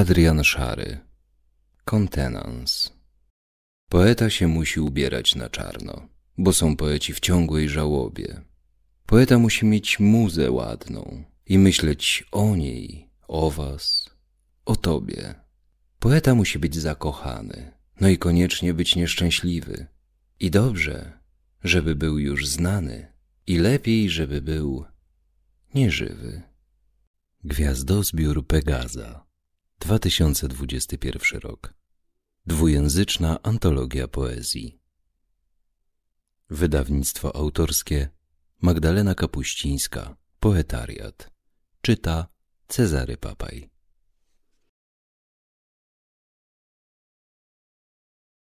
Adrian Szary Kontenans Poeta się musi ubierać na czarno, bo są poeci w ciągłej żałobie. Poeta musi mieć muzę ładną i myśleć o niej, o was, o tobie. Poeta musi być zakochany, no i koniecznie być nieszczęśliwy. I dobrze, żeby był już znany, i lepiej, żeby był nieżywy. Gwiazdozbiór Pegaza 2021 rok. Dwujęzyczna antologia poezji. Wydawnictwo autorskie Magdalena Kapuścińska, Poetariat. Czyta Cezary Papaj.